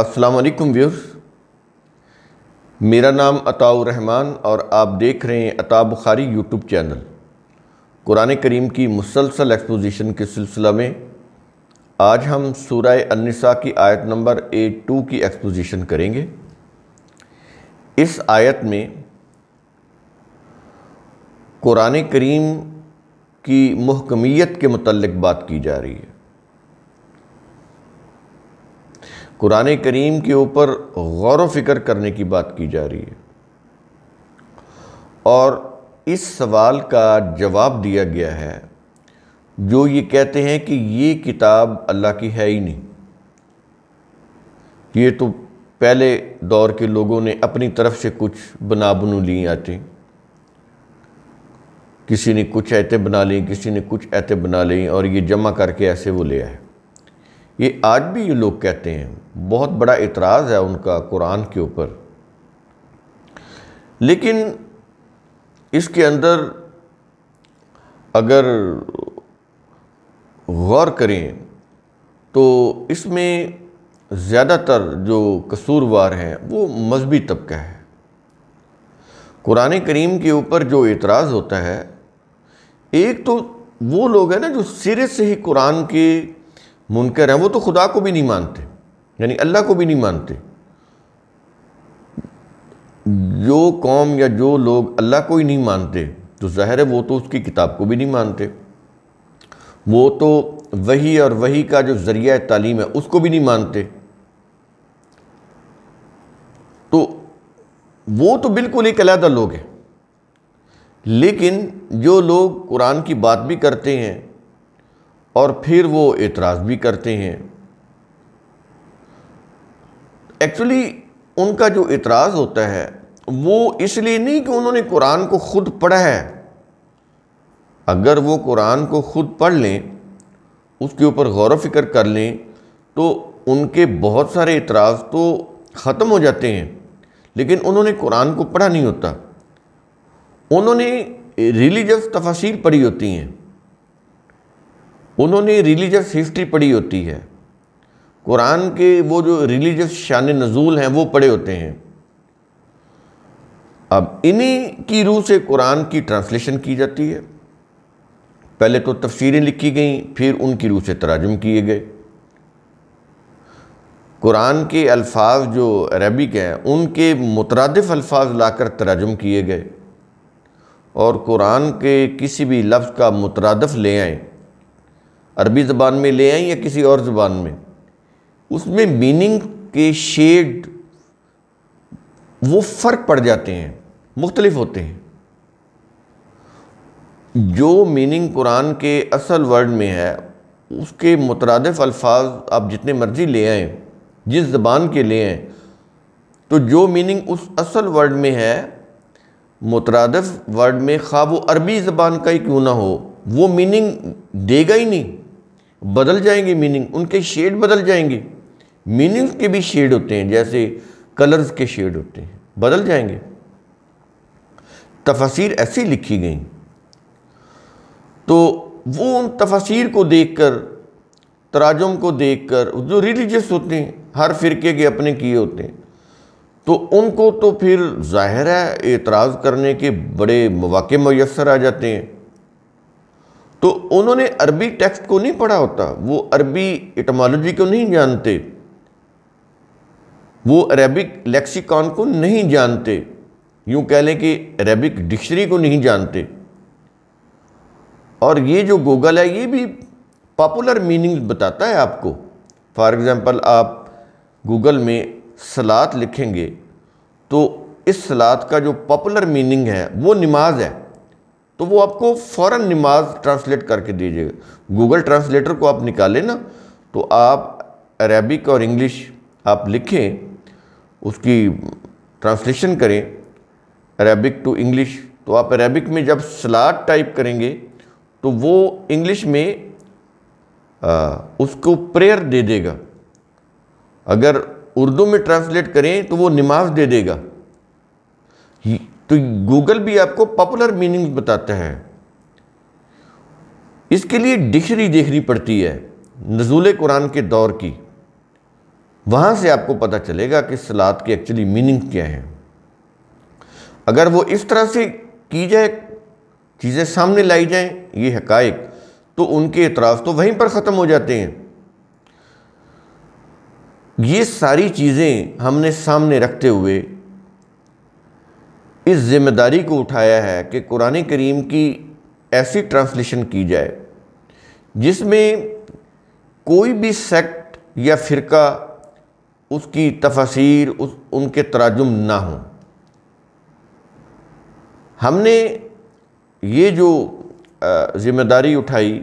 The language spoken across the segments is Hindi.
अस्सलाम वालेकुम व्यूर्स मेरा नाम अताउर रहमान और आप देख रहे हैं अता बुखारी यूट्यूब चैनल कुरान करीम की मुसलसल एक्सपोजिशन के सिलसिला में आज हम सूरह अनसा की आयत नंबर ए टू की एक्सपोजिशन करेंगे इस आयत में कुरान करीम की महकमीत के मतलब बात की जा रही है कुरान करीम के ऊपर गौर वफ़िक्र करने की बात की जा रही है और इस सवाल का जवाब दिया गया है जो ये कहते हैं कि ये किताब अल्लाह की है ही नहीं ये तो पहले दौर के लोगों ने अपनी तरफ से कुछ बना बनू ली आते किसी ने कुछ ऐते बना लें किसी ने कुछ ऐते बना लें और ये जमा करके ऐसे वो ले आए ये आज भी ये लोग कहते हैं बहुत बड़ा एतराज़ है उनका कुरान के ऊपर लेकिन इसके अंदर अगर गौर करें तो इसमें ज़्यादातर जो कसूरवार हैं वो मजहबी तबका है कुरान करीम के ऊपर जो एतराज़ होता है एक तो वो लोग हैं ना जो सिरे से ही कुरान के मुनकर हैं वो तो खुदा को भी नहीं मानते यानी अल्लाह को भी नहीं मानते जो कौम या जो लोग अल्लाह को ही नहीं मानते तो ज़ाहिर है वो तो उसकी किताब को भी नहीं मानते वो तो वही और वही का जो ज़रिया तालीम है उसको भी नहीं मानते तो वो तो बिल्कुल एक अलहदा लोग हैं लेकिन जो लोग कुरान की बात भी करते हैं और फिर वो एतराज़ भी करते हैं एक्चुअली उनका जो एतराज़ होता है वो इसलिए नहीं कि उन्होंने कुरान को ख़ुद पढ़ा है अगर वो कुरान को ख़ुद पढ़ लें उसके ऊपर गौर फिक्र कर लें तो उनके बहुत सारे एतराज़ तो ख़त्म हो जाते हैं लेकिन उन्होंने कुरान को पढ़ा नहीं होता उन्होंने रिलीजस तफासिर पढ़ी होती हैं उन्होंने रिलीजस हिस्ट्री पढ़ी होती है कुरान के वो जो रिलीजस शान नज़ूल हैं वो पढ़े होते हैं अब इन्हीं की रूह से कुरान की ट्रांसलेशन की जाती है पहले तो तफसीरें लिखी गई फिर उनकी रूह से तराजम किए गए कुरान के अल्फाज जो अरबिक हैं उनके मुतरदफ़ अल्फाज लाकर तराजम किए गए और कुरान के किसी भी लफ्ज़ का मुतरदफ़ ले आएँ अरबी ज़बान में ले आएँ या किसी और ज़बान में उसमें मीनिंग के शेड वो फ़र्क पड़ जाते हैं मुख्तलिफ होते हैं जो मीनिंग कुरान के असल वर्ड में है उसके मुतरदफ़ अल्फाज आप जितने मर्ज़ी ले आएँ जिस ज़बान के ले आएँ तो जो मीनिंग उस असल वर्ड में है मुतरदफ़ वर्ड में खा वो अरबी ज़बान का ही क्यों ना हो वो मीनिंग देगा ही नहीं बदल जाएंगे मीनिंग उनके शेड बदल जाएंगे मीनिंग्स के भी शेड होते हैं जैसे कलर्स के शेड होते हैं बदल जाएंगे तफसीर ऐसी लिखी गई तो वो उन तफसीर को देख कर तराजम को देख कर जो रिलीजियस होते हैं हर फ़िरके के अपने किए होते हैं तो उनको तो फिर ज़ाहिर है एतराज़ करने के बड़े मौाक़े मैसर आ जाते हैं तो उन्होंने अरबी टेक्स्ट को नहीं पढ़ा होता वो अरबी इटमोलॉजी को नहीं जानते वो अरेबिक लेक्सिकॉन को नहीं जानते यूँ कह लें कि अरेबिक डिक्शनरी को नहीं जानते और ये जो गूगल है ये भी पॉपुलर मीनिंग बताता है आपको फॉर एग्ज़ाम्पल आप गूगल में सलात लिखेंगे तो इस सलात का जो पॉपुलर मीनिंग है वो नमाज है तो वो आपको फ़ौर नमाज ट्रांसलेट करके दीजिएगा गूगल ट्रांसलेटर को आप निकालें ना तो आप अरबिक और इंग्लिश आप लिखें उसकी ट्रांसलेशन करें अरबिक टू इंग्लिश तो आप अरबिक में जब सलाद टाइप करेंगे तो वो इंग्लिश में आ, उसको प्रेयर दे देगा अगर उर्दू में ट्रांसलेट करें तो वो नमाज दे देगा तो गूगल भी आपको पॉपुलर मीनिंग बताता है इसके लिए डिक्शनरी देखनी पड़ती है नजूल कुरान के दौर की वहां से आपको पता चलेगा कि सलाद के एक्चुअली मीनिंग क्या है अगर वो इस तरह से की जाए चीज़ें सामने लाई जाएं ये हक तो उनके इतराफ़ तो वहीं पर ख़त्म हो जाते हैं ये सारी चीज़ें हमने सामने रखते हुए इस ज़िम्मेदारी को उठाया है कि कुरान करीम की ऐसी ट्रांसलेशन की जाए जिसमें कोई भी सेक्ट या फ़िरका उसकी तफसीर उस उनके तराजुम ना हों हमने ये जो ज़िम्मेदारी उठाई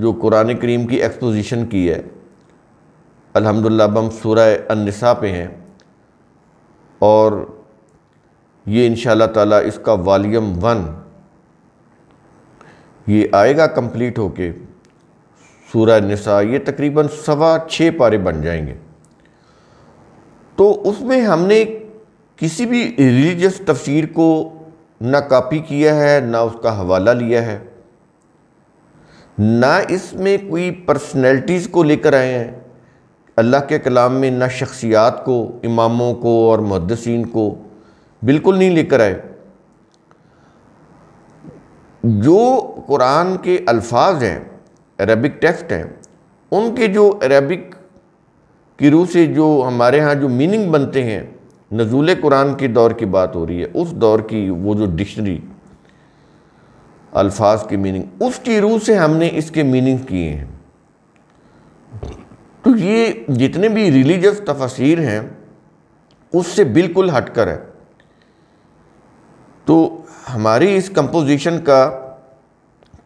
जो कुरान करीम की एक्सपोजिशन की है अल्हम्दुलिल्लाह हम सूर्य अनसा पे हैं और ये इन ताला इसका वॉल्यूम वन ये आएगा कंप्लीट होके सूरह नसा ये तकरीबन सवा छः पारे बन जाएंगे तो उसमें हमने किसी भी रिलीजस तफसीर को ना कापी किया है ना उसका हवाला लिया है ना इसमें कोई पर्सनैलिटीज़ को लेकर आए हैं अल्लाह के कलाम में ना शख्सियात को इमामों को और मुहदसिन को बिल्कुल नहीं लेकर आए जो कुरान के अल्फाज हैं अरबिक टेक्स्ट हैं उनके जो अरबिक की रूह से जो हमारे यहाँ जो मीनिंग बनते हैं नजूल कुरान के दौर की बात हो रही है उस दौर की वो जो डिक्शनरी अल्फाज की मीनिंग उसकी रूह से हमने इसके मीनिंग किए हैं तो ये जितने भी रिलीजस तफसीर हैं उससे बिल्कुल हटकर है तो हमारी इस कंपोजिशन का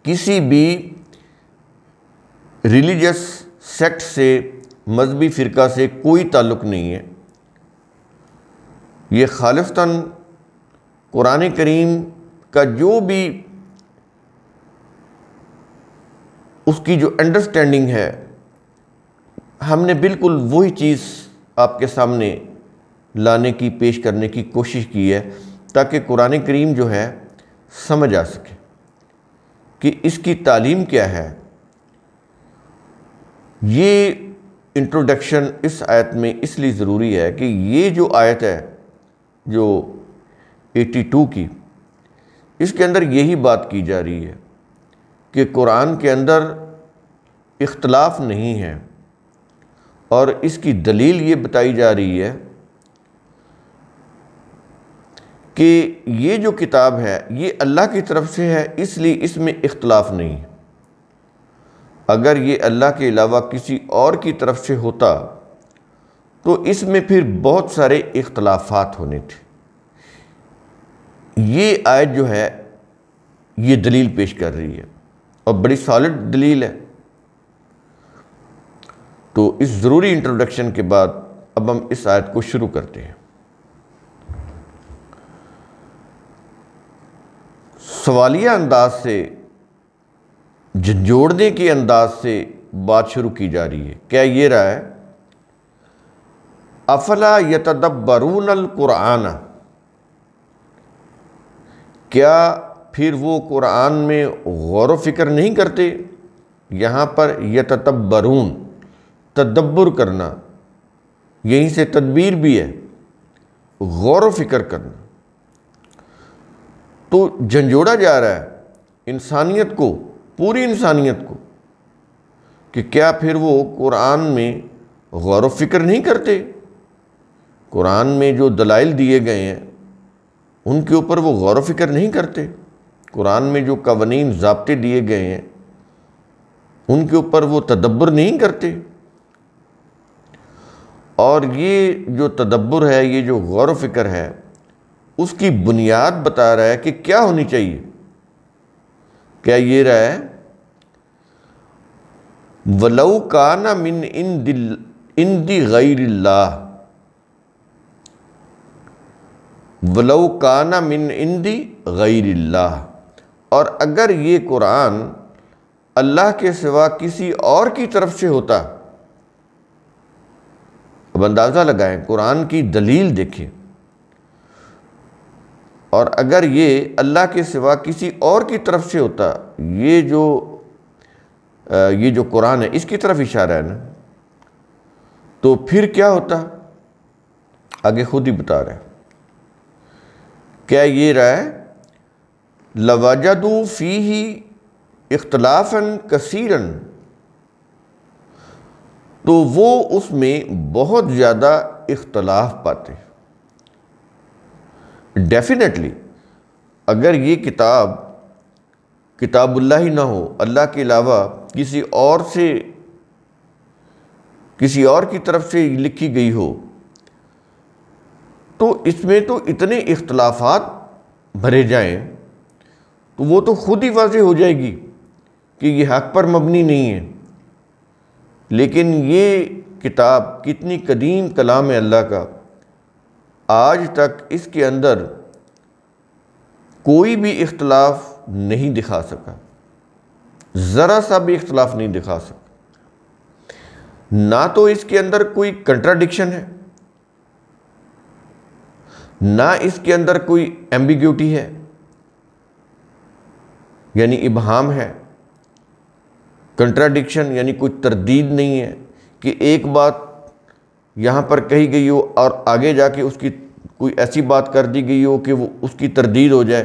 किसी भी रिलीजस सेक्ट से मजहबी फ़िरका से कोई ताल्लुक़ नहीं है ये खालिस्तान कुरान करीम का जो भी उसकी जो अंडरस्टैंडिंग है हमने बिल्कुल वही चीज़ आपके सामने लाने की पेश करने की कोशिश की है ताकि कुरान करीम जो है समझ आ सके कि इसकी तालीम क्या है ये इंट्रोडक्शन इस आयत में इसलिए ज़रूरी है कि ये जो आयत है जो 82 की इसके अंदर यही बात की जा रही है कि कुरान के अंदर इख्तलाफ नहीं है और इसकी दलील ये बताई जा रही है कि ये जो किताब है ये अल्लाह की तरफ से है इसलिए इसमें इख्तलाफ नहीं अगर ये अल्लाह के अलावा किसी और की तरफ से होता तो इसमें फिर बहुत सारे इख्तलाफात होने थे ये आयत जो है ये दलील पेश कर रही है और बड़ी सॉलिड दलील है तो इस ज़रूरी इंट्रोडक्शन के बाद अब हम इस आयत को शुरू करते हैं सवालिया अंदाज से जोड़ने के अंदाज से बात शुरू की जा रही है क्या ये रहा है अफला यतदब्बरून कुरान क्या फिर वो कुरान में गौर फिक्र नहीं करते यहाँ पर यतदबरून तदब्बर करना यहीं से तदबीर भी है गौर फिक्र करना तो झंझोड़ा जा रहा है इंसानियत को पूरी इंसानियत को कि क्या फिर वो कुरान में गौर फिक्र नहीं करते कुरान में जो दलाइल दिए गए हैं उनके ऊपर वो गौर फिक्र नहीं करते कुरान में जो कवानीन जबते दिए गए हैं उनके ऊपर वो तदब्बर नहीं करते और ये जो तदब्बर है ये जो गौर फिक्र है उसकी बुनियाद बता रहा है कि क्या होनी चाहिए क्या ये रहा है वलऊ का ना मिन इन दिल इन दी गैर वलऊ का ना मिन इन दी गैर और अगर ये कुरान अल्लाह के सिवा किसी और की तरफ से होता अब अंदाज़ा लगाएं कुरान की दलील देखें और अगर ये अल्लाह के सिवा किसी और की तरफ से होता ये जो ये जो कुरान है इसकी तरफ इशारा है ना तो फिर क्या होता आगे खुद ही बता रहे क्या ये रहा है फ़ी ही इख्तलाफन कसीरन तो वो उसमें बहुत ज़्यादा इख्तलाफ पाते डेफिनेटली अगर ये किताब किताबुल्ला ही ना हो अल्लाह के अलावा किसी और से किसी और की तरफ से लिखी गई हो तो इसमें तो इतने इख्तलाफात भरे जाएं तो वो तो ख़ुद ही वाज हो जाएगी कि ये हक पर मबनी नहीं है लेकिन ये किताब कितनी कदीम कलाम है अल्लाह का आज तक इसके अंदर कोई भी इख्तलाफ नहीं दिखा सका ज़रा सा भी इख्तलाफ नहीं दिखा सका ना तो इसके अंदर कोई कंट्राडिक्शन है ना इसके अंदर कोई एम्बिग्यूटी है यानी इबहम है कंट्राडिक्शन यानी कोई तरदीद नहीं है कि एक बात यहाँ पर कही गई हो और आगे जाके उसकी कोई ऐसी बात कर दी गई हो कि वो उसकी तरदीद हो जाए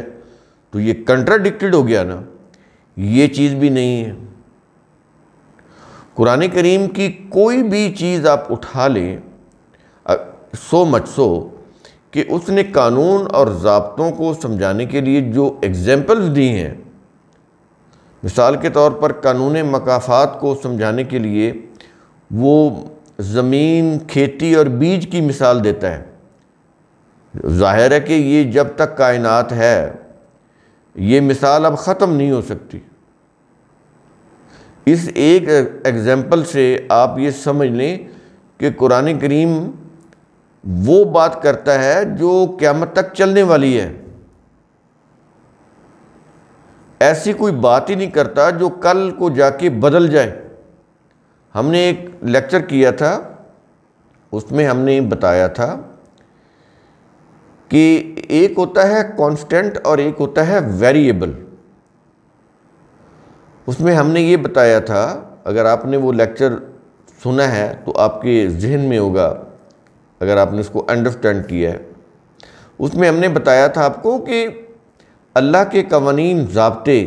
तो ये कंट्राडिक्टेड हो गया ना ये चीज़ भी नहीं है कुरान करीम की कोई भी चीज़ आप उठा लें सो मच सो कि उसने कानून और ज़बतों को समझाने के लिए जो एग्ज़ैम्पल्स दी हैं मिसाल के तौर पर कानून मकाफात को समझाने के लिए वो ज़मीन खेती और बीज की मिसाल देता है ज़ाहिर है कि ये जब तक कायनात है ये मिसाल अब ख़त्म नहीं हो सकती इस एक एग्ज़ाम्पल से आप ये समझ लें कि कुरान करीम वो बात करता है जो क़्यामत तक चलने वाली है ऐसी कोई बात ही नहीं करता जो कल को जाके बदल जाए हमने एक लेक्चर किया था उसमें हमने बताया था कि एक होता है कांस्टेंट और एक होता है वेरिएबल उसमें हमने ये बताया था अगर आपने वो लेक्चर सुना है तो आपके जहन में होगा अगर आपने उसको अंडरस्टैंड किया है उसमें हमने बताया था आपको कि अल्लाह के कवानीन ज़बते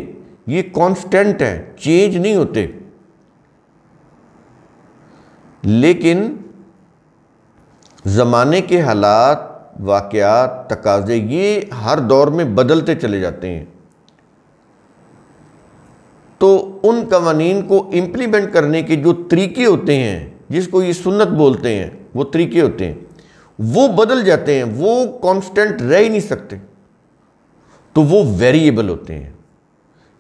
ये कांस्टेंट हैं चेंज नहीं होते लेकिन ज़माने के हालात वाक़ात तकाजे ये हर दौर में बदलते चले जाते हैं तो उन कवानीन को इम्प्लीमेंट करने के जो तरीके होते हैं जिसको ये सुन्नत बोलते हैं वो तरीके होते हैं वो बदल जाते हैं वो कांस्टेंट रह ही नहीं सकते तो वो वेरिएबल होते हैं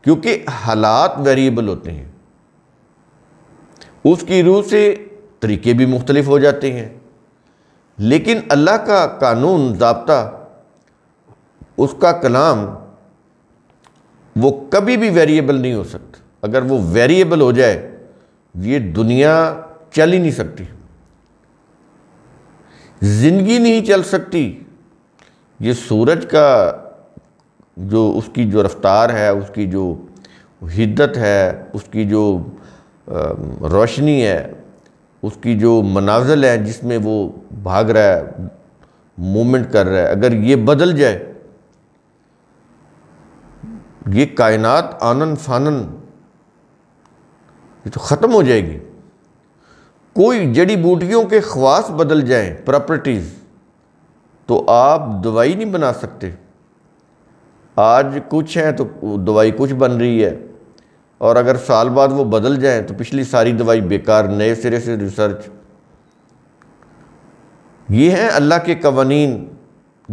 क्योंकि हालात वेरिएबल होते हैं उसकी रूह से तरीके भी मुख्तलिफ हो जाते हैं लेकिन अल्लाह का कानून जबता उसका कलाम वो कभी भी वेरिएबल नहीं हो सकता अगर वो वेरिएबल हो जाए ये दुनिया चल ही नहीं सकती ज़िंदगी नहीं चल सकती ये सूरज का जो उसकी जो रफ्तार है उसकी जो हिद्दत है उसकी जो रोशनी है उसकी जो मनाजल है जिसमें वो भाग रहा है मूवमेंट कर रहा है अगर ये बदल जाए ये कायनात आनन फानन ये तो ख़त्म हो जाएगी कोई जड़ी बूटियों के ख्वास बदल जाएं प्रॉपर्टीज़ तो आप दवाई नहीं बना सकते आज कुछ हैं तो दवाई कुछ बन रही है और अगर साल बाद वो बदल जाए तो पिछली सारी दवाई बेकार नए सिरे से रिसर्च ये हैं अल्लाह के कवानीन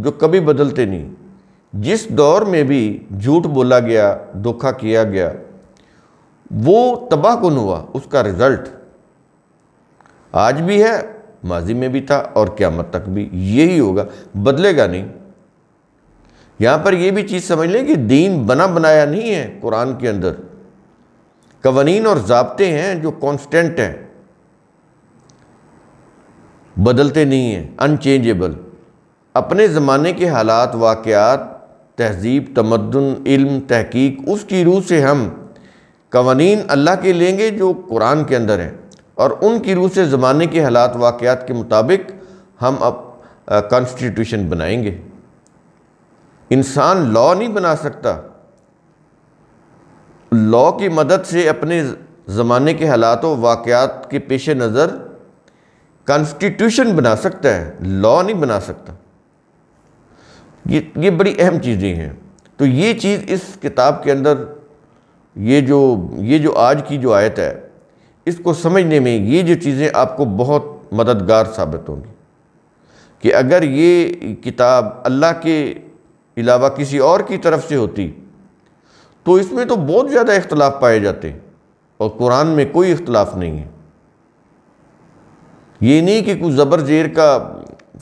जो कभी बदलते नहीं जिस दौर में भी झूठ बोला गया धोखा किया गया वो तबाह कौन हुआ उसका रिज़ल्ट आज भी है माजी में भी था और क़्यामत तक भी यही होगा बदलेगा नहीं यहाँ पर यह भी चीज़ समझ लें कि दीन बना बनाया नहीं है कुरान के अंदर कवानीन और जबते हैं जो कॉन्स्टेंट हैं बदलते नहीं हैं अनचेंजेबल अपने ज़माने के हालात वाक़ात तहजीब तमदन इल्म तहकीक उसकी रूह से हम कवानीन अल्लाह के लेंगे जो कुरान के अंदर हैं और उनकी रूह से ज़माने के हालात वाक़ात के मुताबिक हम अब कॉन्स्टिट्यूशन बनाएंगे इंसान लॉ नहीं बना सकता लॉ की मदद से अपने ज़माने के हालात व वाक़ात के पेश नज़र कॉन्स्टिट्यूशन बना सकता है लॉ नहीं बना सकता ये ये बड़ी अहम चीज़ें हैं तो ये चीज़ इस किताब के अंदर ये जो ये जो आज की जो आयत है इसको समझने में ये जो चीज़ें आपको बहुत मददगार साबित होंगी कि अगर ये किताब अल्लाह के अलावा किसी और की तरफ से होती तो इसमें तो बहुत ज़्यादा इख्तलाफ पाए जाते हैं और कुरान में कोई इख्तलाफ नहीं है ये नहीं कि कुछ ज़बर जेर का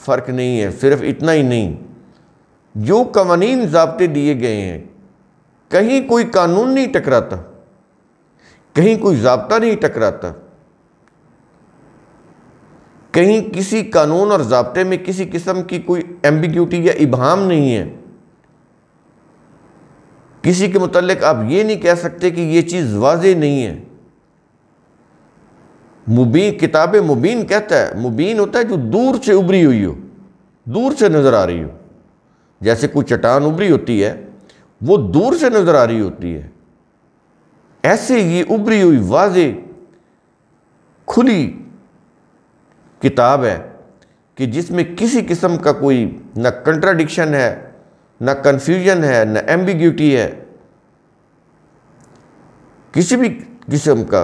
फ़र्क नहीं है सिर्फ इतना ही नहीं जो कवानीन जबते दिए गए हैं कहीं कोई कानून नहीं टकराता कहीं कोई जबता नहीं टकराता कहीं किसी कानून और जबते में किसी किस्म की कोई एम्बिग्यूटी या इबहम नहीं है किसी के मतलब आप ये नहीं कह सकते कि ये चीज़ वाज नहीं है मुबीन किताब मुबीन कहता है मुबीन होता है जो दूर से उभरी हुई हो दूर से नज़र आ रही हो जैसे कोई चट्टान उभरी होती है वो दूर से नज़र आ रही होती है ऐसे ये उभरी हुई वाज खुली किताब है कि जिसमें किसी किस्म का कोई ना कंट्राडिक्शन है ना कन्फ्यूजन है ना एम्बिग्यूटी है किसी भी किस्म का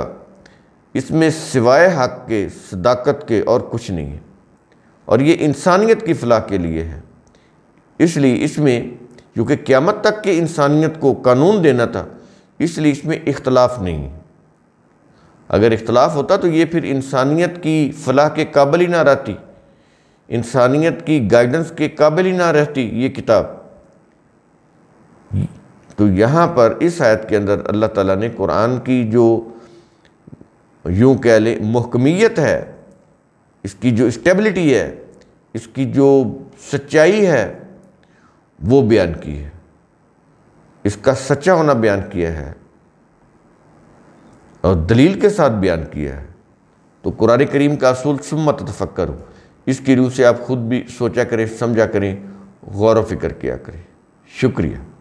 इसमें सिवाय हक के सदाकत के और कुछ नहीं है और ये इंसानियत की फलाह के लिए है इसलिए इसमें क्योंकि क़्यामत तक के इंसानियत को कानून देना था इसलिए इसमें इख्तलाफ नहीं है अगर इख्तलाफ होता तो ये फिर इंसानियत की फलाह के काबिल ही ना रहती इंसानियत की गाइडेंस के काबिल ही ना रहती ये किताब तो यहाँ पर इस आयत के अंदर अल्लाह ताला ने कुरान की जो यूँ कह लें महकमीत है इसकी जो स्टेबिलिटी है इसकी जो सच्चाई है वो बयान की है इसका सच्चा होना बयान किया है और दलील के साथ बयान किया है तो कुरान करीम का असूल सुमत तफक्कर हो इसकी रूह से आप खुद भी सोचा करें समझा करें गौर व फिक्र किया करें शुक्रिया